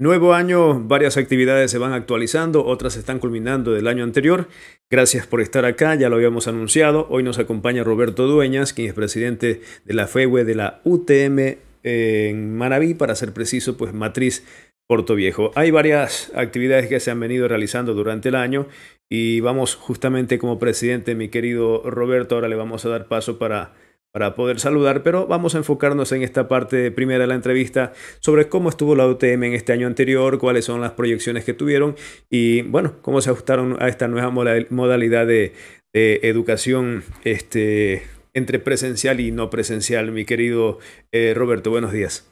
Nuevo año, varias actividades se van actualizando, otras están culminando del año anterior. Gracias por estar acá, ya lo habíamos anunciado. Hoy nos acompaña Roberto Dueñas, quien es presidente de la FEWE de la UTM eh, en Manaví, para ser preciso, pues matriz Puerto Viejo. Hay varias actividades que se han venido realizando durante el año y vamos justamente como presidente, mi querido Roberto, ahora le vamos a dar paso para para poder saludar, pero vamos a enfocarnos en esta parte primera de la entrevista sobre cómo estuvo la UTM en este año anterior, cuáles son las proyecciones que tuvieron y bueno, cómo se ajustaron a esta nueva modalidad de, educación este, entre presencial y no presencial. Mi querido eh, Roberto, buenos días.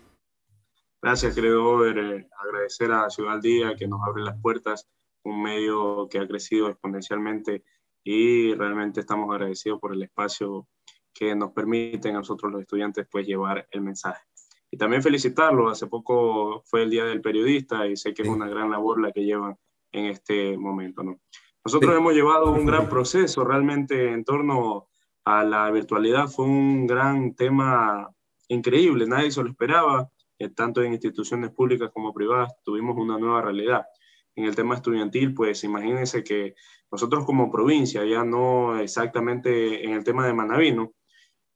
Gracias, querido Over. Eh, agradecer a Ciudad al Día que nos abre las puertas, un medio que ha crecido exponencialmente y realmente estamos agradecidos por el espacio que nos permiten a nosotros los estudiantes pues llevar el mensaje. Y también felicitarlo, hace poco fue el Día del Periodista y sé que es una gran labor la que llevan en este momento. ¿no? Nosotros hemos llevado un gran proceso realmente en torno a la virtualidad, fue un gran tema increíble, nadie se lo esperaba, eh, tanto en instituciones públicas como privadas tuvimos una nueva realidad en el tema estudiantil, pues imagínense que nosotros como provincia, ya no exactamente en el tema de ¿no?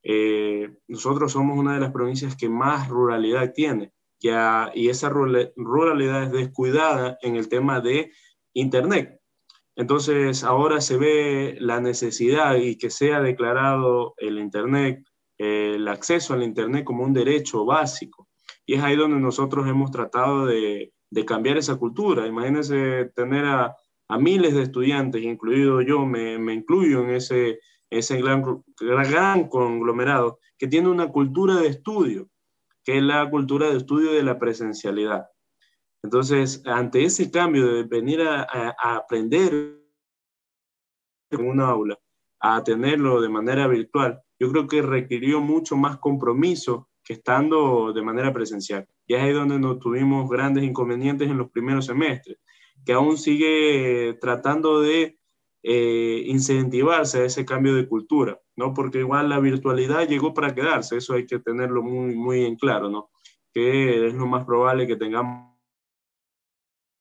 Eh, nosotros somos una de las provincias que más ruralidad tiene ya y esa ruralidad es descuidada en el tema de Internet. Entonces ahora se ve la necesidad y que sea declarado el Internet, eh, el acceso al Internet como un derecho básico. Y es ahí donde nosotros hemos tratado de, cambiar esa cultura. Imagínense tener a, miles de estudiantes, incluido yo, me, me incluyo en ese, ese gran, gran conglomerado que tiene una cultura de estudio, que es la cultura de estudio de la presencialidad. Entonces, ante ese cambio de venir a, aprender en un aula, a tenerlo de manera virtual, yo creo que requirió mucho más compromiso que estando de manera presencial. Y es ahí donde nos tuvimos grandes inconvenientes en los primeros semestres, que aún sigue tratando de eh, incentivarse a ese cambio de cultura, ¿no? Porque igual la virtualidad llegó para quedarse, eso hay que tenerlo muy, muy en claro, ¿no? Que es lo más probable que tengamos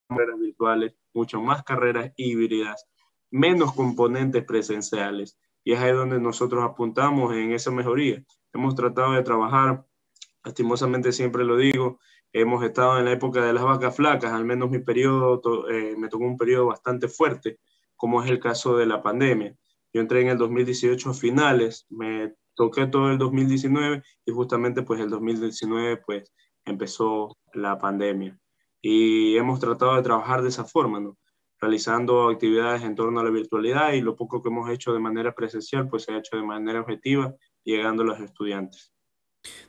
carreras virtuales, mucho más carreras híbridas, menos componentes presenciales, y es ahí donde nosotros apuntamos en esa mejoría. Hemos tratado de trabajar, lastimosamente siempre lo digo, hemos estado en la época de las vacas flacas, al menos mi periodo, eh, me tocó un periodo bastante fuerte, como es el caso de la pandemia. Yo entré en el 2018 a finales, me toqué todo el 2019 y justamente pues el 2019 pues empezó la pandemia. Y hemos tratado de trabajar de esa forma, ¿no? realizando actividades en torno a la virtualidad y lo poco que hemos hecho de manera presencial pues se ha hecho de manera objetiva llegando a los estudiantes.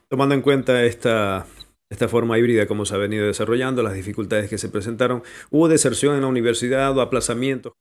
Tomando en cuenta esta, esta forma híbrida como se ha venido desarrollando, las dificultades que se presentaron, ¿hubo deserción en la universidad o aplazamientos?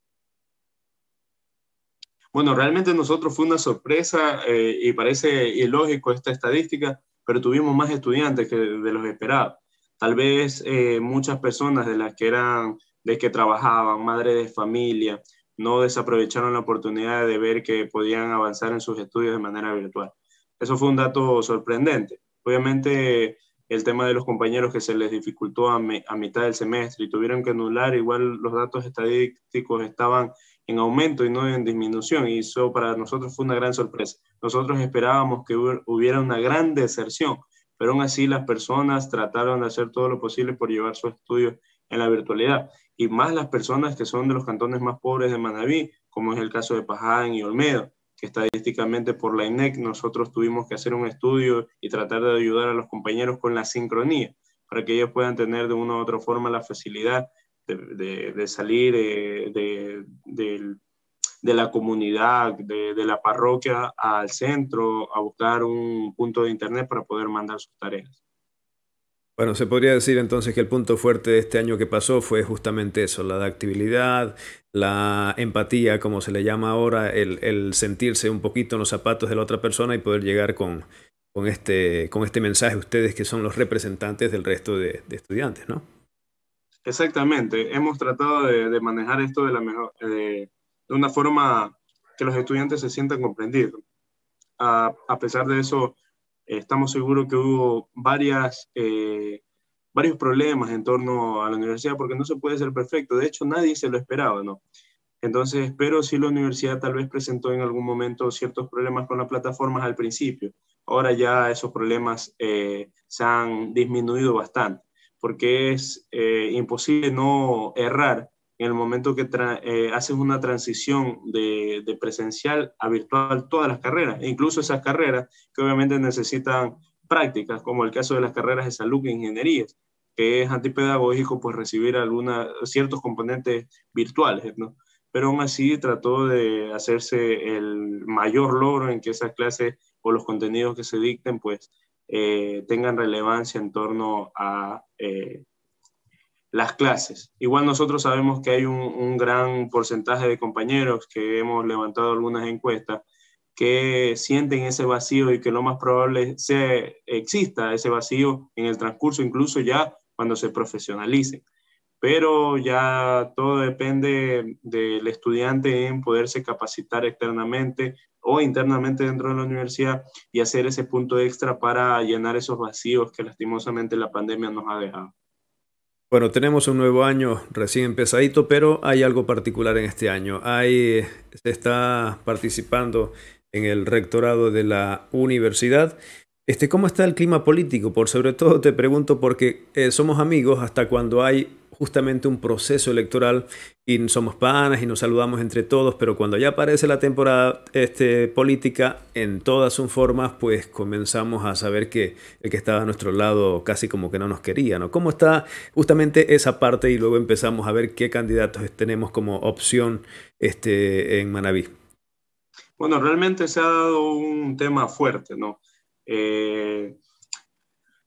Bueno, realmente nosotros fue una sorpresa eh, y parece ilógico esta estadística, pero tuvimos más estudiantes que de los esperados. Tal vez eh, muchas personas de las que eran, de que trabajaban, madres de familia, no desaprovecharon la oportunidad de ver que podían avanzar en sus estudios de manera virtual. Eso fue un dato sorprendente. Obviamente el tema de los compañeros que se les dificultó a mitad del semestre y tuvieron que anular, igual los datos estadísticos estaban en aumento y no en disminución, y eso para nosotros fue una gran sorpresa. Nosotros esperábamos que hubiera una gran deserción, pero aún así las personas trataron de hacer todo lo posible por llevar su estudio en la virtualidad, y más las personas que son de los cantones más pobres de Manabí como es el caso de Paján y Olmedo, que estadísticamente por la INEC nosotros tuvimos que hacer un estudio y tratar de ayudar a los compañeros con la sincronía, para que ellos puedan tener de una u otra forma la facilidad de, de salir eh, de, de la comunidad, de, la parroquia al centro, a buscar un punto de internet para poder mandar sus tareas. Bueno, se podría decir entonces que el punto fuerte de este año que pasó fue justamente eso, la adaptabilidad, la empatía, como se le llama ahora, el, sentirse un poquito en los zapatos de la otra persona y poder llegar con, este, con este mensaje ustedes que son los representantes del resto de, estudiantes, ¿no? Exactamente, hemos tratado de, manejar esto de la mejor, manera de una forma que los estudiantes se sientan comprendidos. A, pesar de eso, estamos seguros que hubo varias, eh, varios problemas en torno a la universidad, porque no se puede ser perfecto. De hecho, nadie se lo esperaba, ¿no? Entonces, espero si la universidad tal vez presentó en algún momento ciertos problemas con las plataformas al principio. Ahora ya esos problemas eh, se han disminuido bastante, porque es eh, imposible no errar en el momento que eh, haces una transición de, presencial a virtual todas las carreras, e incluso esas carreras que obviamente necesitan prácticas, como el caso de las carreras de salud e ingenierías, que es antipedagógico pues recibir alguna, ciertos componentes virtuales, ¿no? Pero aún así trató de hacerse el mayor logro en que esas clases o los contenidos que se dicten pues eh, tengan relevancia en torno a eh, las clases. Igual nosotros sabemos que hay un, gran porcentaje de compañeros que hemos levantado algunas encuestas que sienten ese vacío y que lo más probable se exista ese vacío en el transcurso, incluso ya cuando se profesionalicen. Pero ya todo depende del estudiante en poderse capacitar externamente o internamente dentro de la universidad y hacer ese punto extra para llenar esos vacíos que lastimosamente la pandemia nos ha dejado. Bueno, tenemos un nuevo año recién empezadito, pero hay algo particular en este año. Hay, se está participando en el rectorado de la universidad este, ¿Cómo está el clima político? Por sobre todo te pregunto porque eh, somos amigos hasta cuando hay justamente un proceso electoral y somos panas y nos saludamos entre todos, pero cuando ya aparece la temporada este, política en todas sus formas, pues comenzamos a saber que el que estaba a nuestro lado casi como que no nos quería, ¿no? ¿Cómo está justamente esa parte y luego empezamos a ver qué candidatos tenemos como opción este, en Manabí? Bueno, realmente se ha dado un tema fuerte, ¿no? Eh,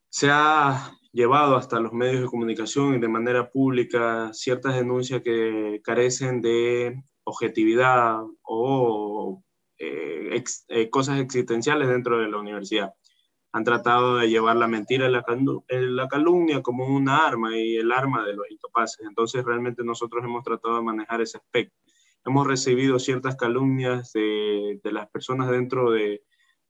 se ha llevado hasta los medios de comunicación y de manera pública ciertas denuncias que carecen de objetividad o eh, eh, cosas existenciales dentro de la universidad. Han tratado de llevar la mentira, la, la calumnia como una arma y el arma de los incapaces. Entonces realmente nosotros hemos tratado de manejar ese aspecto. Hemos recibido ciertas calumnias de las personas dentro de,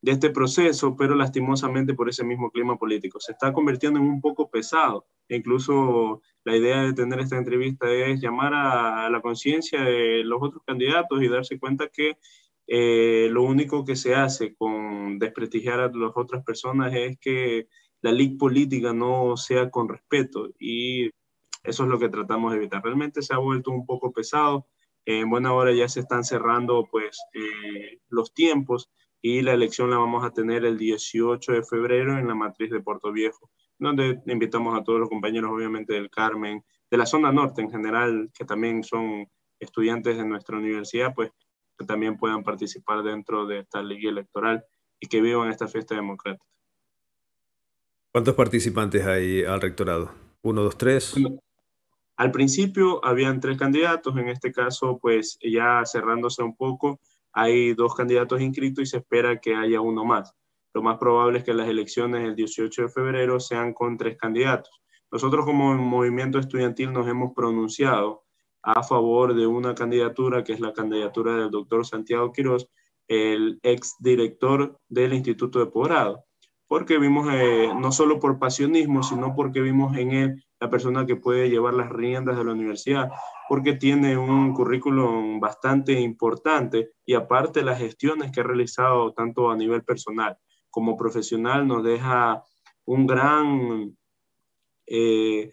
de este proceso, pero lastimosamente por ese mismo clima político. Se está convirtiendo en un poco pesado. incluso la idea de tener esta entrevista es llamar a, la conciencia de los otros candidatos y darse cuenta que eh, lo único que se hace con desprestigiar a las otras personas es que la ley política no sea con respeto y eso es lo que tratamos de evitar. Realmente se ha vuelto un poco pesado. En buena hora ya se están cerrando pues eh, los tiempos y la elección la vamos a tener el 18 de febrero en la matriz de Puerto Viejo, donde invitamos a todos los compañeros, obviamente, del Carmen, de la zona norte en general, que también son estudiantes de nuestra universidad, pues que también puedan participar dentro de esta ley electoral y que vivan esta fiesta democrática. ¿Cuántos participantes hay al rectorado? ¿Uno, dos, tres? al principio habían tres candidatos, en este caso, pues ya cerrándose un poco, hay dos candidatos inscritos y se espera que haya uno más. Lo más probable es que las elecciones el 18 de febrero sean con tres candidatos. Nosotros como movimiento estudiantil nos hemos pronunciado a favor de una candidatura que es la candidatura del doctor Santiago Quiroz, el exdirector del Instituto de Pobrado, porque vimos, eh, no solo por pasionismo, sino porque vimos en él la persona que puede llevar las riendas de la universidad, porque tiene un currículum bastante importante y aparte las gestiones que ha realizado tanto a nivel personal como profesional nos deja un gran, eh,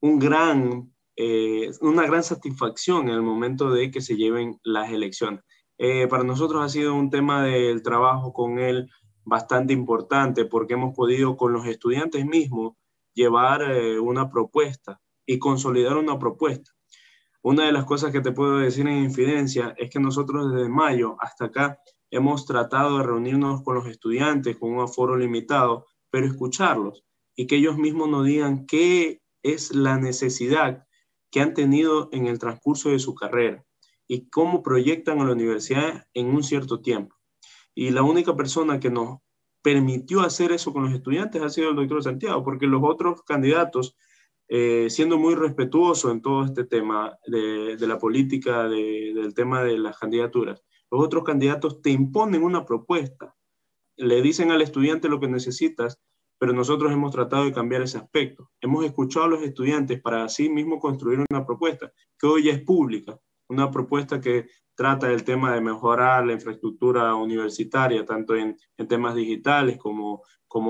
un gran, eh, una gran satisfacción en el momento de que se lleven las elecciones. Eh, para nosotros ha sido un tema del trabajo con él bastante importante porque hemos podido con los estudiantes mismos llevar una propuesta y consolidar una propuesta una de las cosas que te puedo decir en Infidencia es que nosotros desde mayo hasta acá hemos tratado de reunirnos con los estudiantes con un aforo limitado, pero escucharlos y que ellos mismos nos digan qué es la necesidad que han tenido en el transcurso de su carrera y cómo proyectan a la universidad en un cierto tiempo. Y la única persona que nos permitió hacer eso con los estudiantes ha sido el doctor Santiago, porque los otros candidatos eh, siendo muy respetuoso en todo este tema de, la política, del tema de las candidaturas. Los otros candidatos te imponen una propuesta, le dicen al estudiante lo que necesitas, pero nosotros hemos tratado de cambiar ese aspecto. Hemos escuchado a los estudiantes para así mismo construir una propuesta que hoy ya es pública, una propuesta que trata del tema de mejorar la infraestructura universitaria, tanto en, temas digitales como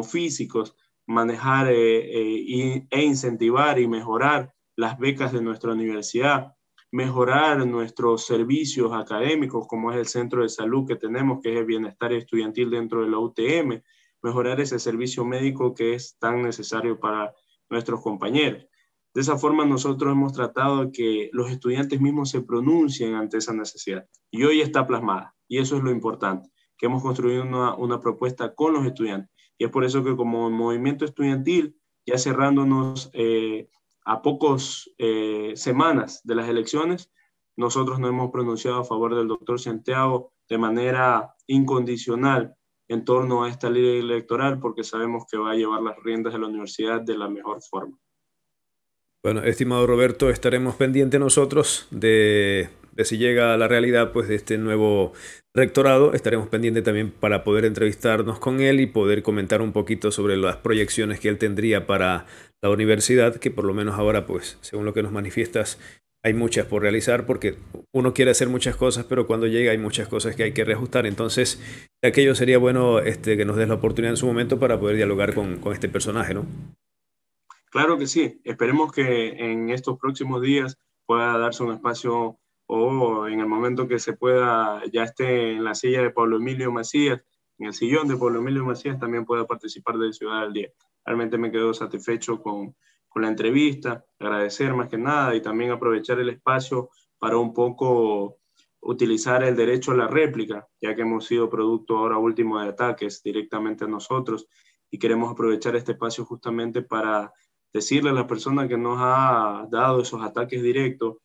físicos, manejar eh, eh, e incentivar y mejorar las becas de nuestra universidad, mejorar nuestros servicios académicos, como es el centro de salud que tenemos, que es el bienestar estudiantil dentro de la UTM, mejorar ese servicio médico que es tan necesario para nuestros compañeros. De esa forma nosotros hemos tratado de que los estudiantes mismos se pronuncien ante esa necesidad. Y hoy está plasmada. Y eso es lo importante, que hemos construido una, una propuesta con los estudiantes. Y es por eso que como movimiento estudiantil, ya cerrándonos eh, a pocas eh, semanas de las elecciones, nosotros nos hemos pronunciado a favor del doctor Santiago de manera incondicional en torno a esta ley electoral porque sabemos que va a llevar las riendas de la universidad de la mejor forma. Bueno, estimado Roberto, estaremos pendientes nosotros de si llega a la realidad pues de este nuevo rectorado. Estaremos pendientes también para poder entrevistarnos con él y poder comentar un poquito sobre las proyecciones que él tendría para la universidad, que por lo menos ahora pues según lo que nos manifiestas hay muchas por realizar porque uno quiere hacer muchas cosas, pero cuando llega hay muchas cosas que hay que reajustar. Entonces, aquello sería bueno este, que nos des la oportunidad en su momento para poder dialogar con, con este personaje, ¿no? Claro que sí. Esperemos que en estos próximos días pueda darse un espacio o en el momento que se pueda, ya esté en la silla de Pablo Emilio Macías, en el sillón de Pablo Emilio Macías, también pueda participar de Ciudad del Día. Realmente me quedo satisfecho con, con la entrevista, agradecer más que nada y también aprovechar el espacio para un poco utilizar el derecho a la réplica, ya que hemos sido producto ahora último de ataques directamente a nosotros y queremos aprovechar este espacio justamente para decirle a la persona que nos ha dado esos ataques directos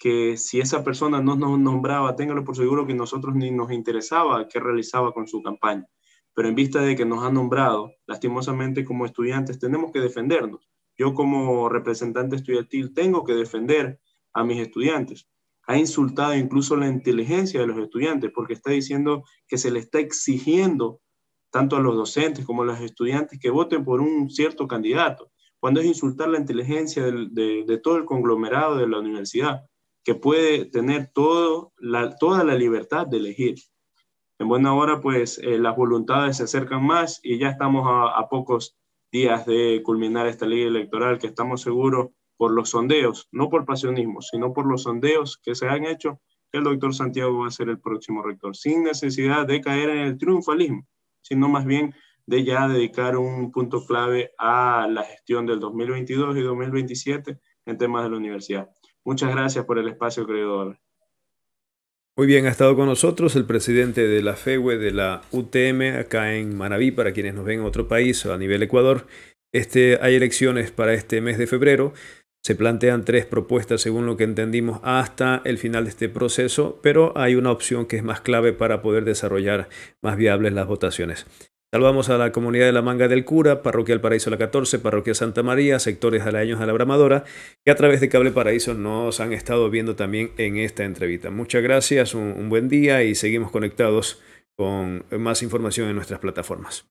que si esa persona no nos nombraba, téngalo por seguro que nosotros ni nos interesaba qué realizaba con su campaña. Pero en vista de que nos ha nombrado, lastimosamente como estudiantes tenemos que defendernos. Yo como representante estudiantil tengo que defender a mis estudiantes. Ha insultado incluso la inteligencia de los estudiantes porque está diciendo que se le está exigiendo tanto a los docentes como a los estudiantes que voten por un cierto candidato, cuando es insultar la inteligencia de todo el conglomerado de la universidad que puede tener todo la, toda la libertad de elegir. En buena hora, pues eh, las voluntades se acercan más y ya estamos a, pocos días de culminar esta ley electoral que estamos seguros por los sondeos, no por pasionismo, sino por los sondeos que se han hecho, que el doctor Santiago va a ser el próximo rector, sin necesidad de caer en el triunfalismo, sino más bien de ya dedicar un punto clave a la gestión del 2022 y 2027 en temas de la universidad. Muchas gracias por el espacio, creador. Muy bien, ha estado con nosotros el presidente de la FEWE de la UTM acá en Manabí. para quienes nos ven en otro país a nivel Ecuador. Este, hay elecciones para este mes de febrero. Se plantean tres propuestas según lo que entendimos hasta el final de este proceso, pero hay una opción que es más clave para poder desarrollar más viables las votaciones. Salvamos a la comunidad de la Manga del Cura, Parroquia del Paraíso la 14, Parroquia Santa María, sectores años de la Bramadora, que a través de Cable Paraíso nos han estado viendo también en esta entrevista. Muchas gracias, un buen día y seguimos conectados con más información en nuestras plataformas.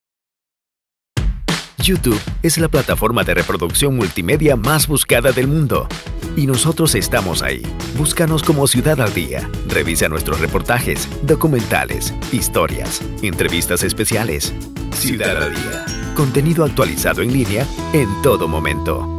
YouTube es la plataforma de reproducción multimedia más buscada del mundo. Y nosotros estamos ahí. Búscanos como Ciudad al Día. Revisa nuestros reportajes, documentales, historias, entrevistas especiales. Ciudad al Día. Contenido actualizado en línea en todo momento.